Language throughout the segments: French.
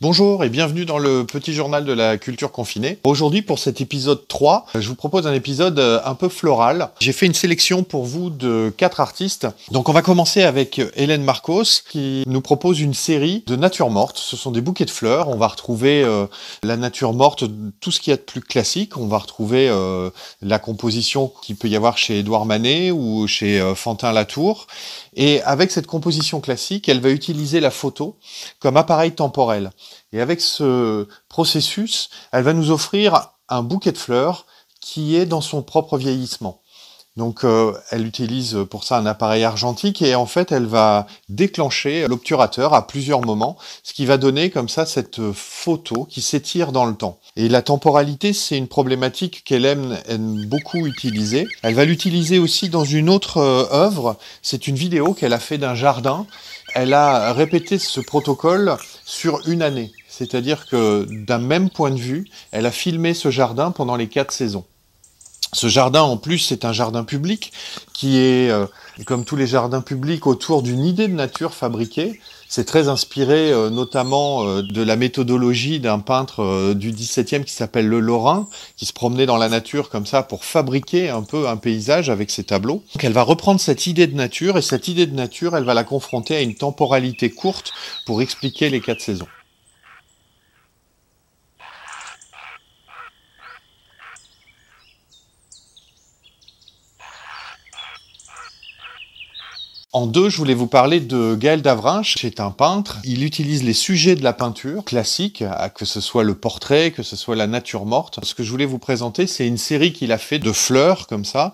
Bonjour et bienvenue dans le petit journal de la culture confinée. Aujourd'hui pour cet épisode 3, je vous propose un épisode euh, un peu floral. J'ai fait une sélection pour vous de quatre artistes. Donc on va commencer avec Hélène Marcos qui nous propose une série de nature mortes. Ce sont des bouquets de fleurs. On va retrouver euh, la nature morte, tout ce qu'il y a de plus classique. On va retrouver euh, la composition qu'il peut y avoir chez Edouard Manet ou chez Fantin Latour. Et avec cette composition classique, elle va utiliser la photo comme appareil temporel. Et avec ce processus, elle va nous offrir un bouquet de fleurs qui est dans son propre vieillissement. Donc euh, elle utilise pour ça un appareil argentique et en fait elle va déclencher l'obturateur à plusieurs moments, ce qui va donner comme ça cette photo qui s'étire dans le temps. Et la temporalité, c'est une problématique qu'elle aime, beaucoup utiliser. Elle va l'utiliser aussi dans une autre euh, œuvre, c'est une vidéo qu'elle a fait d'un jardin. Elle a répété ce protocole sur une année. C'est-à-dire que d'un même point de vue, elle a filmé ce jardin pendant les quatre saisons. Ce jardin, en plus, c'est un jardin public qui est, euh, comme tous les jardins publics, autour d'une idée de nature fabriquée. C'est très inspiré euh, notamment euh, de la méthodologie d'un peintre du XVIIe qui s'appelle Le Lorrain, qui se promenait dans la nature comme ça pour fabriquer un peu un paysage avec ses tableaux. Donc elle va reprendre cette idée de nature et cette idée de nature, elle va la confronter à une temporalité courte pour expliquer les quatre saisons. En deux, je voulais vous parler de Gaël Davrinche, qui est un peintre. Il utilise les sujets de la peinture classique, que ce soit le portrait, que ce soit la nature morte. Ce que je voulais vous présenter, c'est une série qu'il a fait de fleurs, comme ça,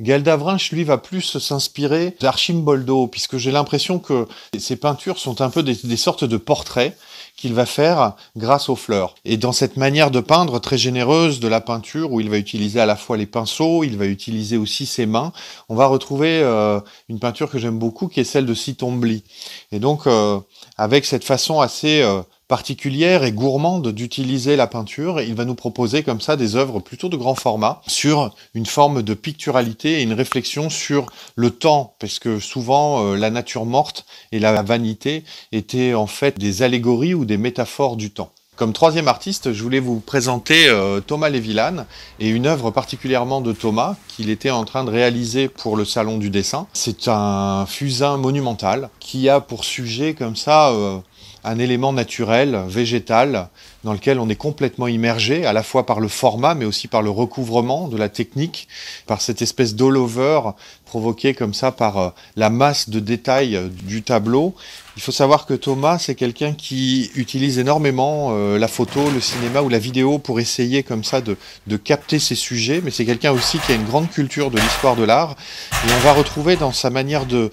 Galdavrinche, lui, va plus s'inspirer d'Archimboldo, puisque j'ai l'impression que ses peintures sont un peu des, sortes de portraits qu'il va faire grâce aux fleurs. Et dans cette manière de peindre très généreuse de la peinture, où il va utiliser à la fois les pinceaux, il va utiliser aussi ses mains, on va retrouver euh, une peinture que j'aime beaucoup, qui est celle de Citombly. Et donc, euh, avec cette façon assez euh, particulière et gourmande d'utiliser la peinture. Il va nous proposer comme ça des œuvres plutôt de grand format sur une forme de picturalité et une réflexion sur le temps, parce que souvent euh, la nature morte et la vanité étaient en fait des allégories ou des métaphores du temps. Comme troisième artiste, je voulais vous présenter euh, Thomas Lévillane et une œuvre particulièrement de Thomas qu'il était en train de réaliser pour le Salon du Dessin. C'est un fusain monumental qui a pour sujet comme ça euh, un élément naturel, végétal, dans lequel on est complètement immergé, à la fois par le format, mais aussi par le recouvrement de la technique, par cette espèce dall provoqué comme ça par euh, la masse de détails euh, du tableau. Il faut savoir que Thomas, c'est quelqu'un qui utilise énormément euh, la photo, le cinéma ou la vidéo pour essayer comme ça de, de capter ses sujets, mais c'est quelqu'un aussi qui a une grande culture de l'histoire de l'art. Et on va retrouver dans sa manière de,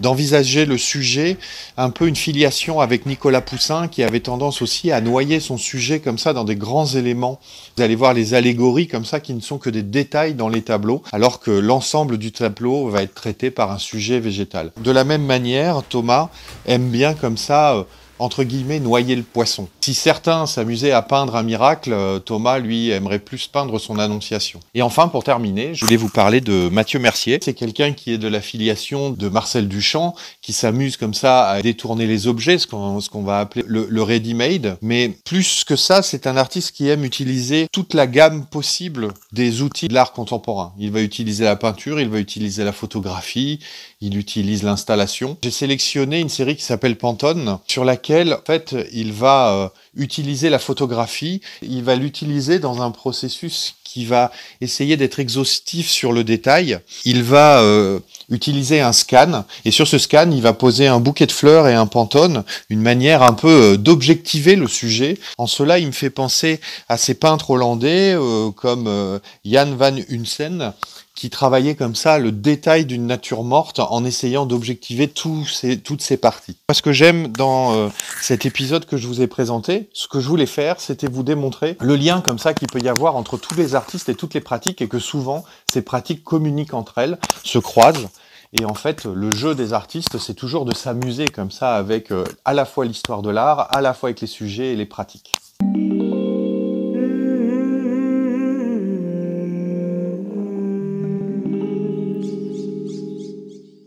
d'envisager le sujet un peu une filiation avec Nicolas Poussin, qui avait tendance aussi à noyer son sujet comme ça dans des grands éléments. Vous allez voir les allégories comme ça qui ne sont que des détails dans les tableaux, alors que l'ensemble du tableau va être traité par un sujet végétal. De la même manière, Thomas aime bien comme ça, euh, entre guillemets, noyer le poisson. Si certains s'amusaient à peindre un miracle, euh, Thomas, lui, aimerait plus peindre son annonciation. Et enfin, pour terminer, je voulais vous parler de Mathieu Mercier. C'est quelqu'un qui est de la filiation de Marcel Duchamp, qui s'amuse comme ça à détourner les objets, ce qu'on va appeler le, le ready-made. Mais plus que ça, c'est un artiste qui aime utiliser toute la gamme possible des outils de l'art contemporain. Il va utiliser la peinture, il va utiliser la photographie, il utilise l'installation. J'ai sélectionné une série qui s'appelle Pantone, sur laquelle, en fait, il va euh, utiliser la photographie, il va l'utiliser dans un processus qui va essayer d'être exhaustif sur le détail. Il va euh, utiliser un scan et sur ce scan, il va poser un bouquet de fleurs et un pantone, une manière un peu euh, d'objectiver le sujet. En cela, il me fait penser à ces peintres hollandais euh, comme Jan van Hunsen qui travaillait comme ça le détail d'une nature morte en essayant d'objectiver toutes ces parties. Ce que j'aime dans cet épisode que je vous ai présenté, ce que je voulais faire, c'était vous démontrer le lien comme ça qu'il peut y avoir entre tous les artistes et toutes les pratiques et que souvent ces pratiques communiquent entre elles, se croisent. Et en fait, le jeu des artistes, c'est toujours de s'amuser comme ça avec euh, à la fois l'histoire de l'art, à la fois avec les sujets et les pratiques.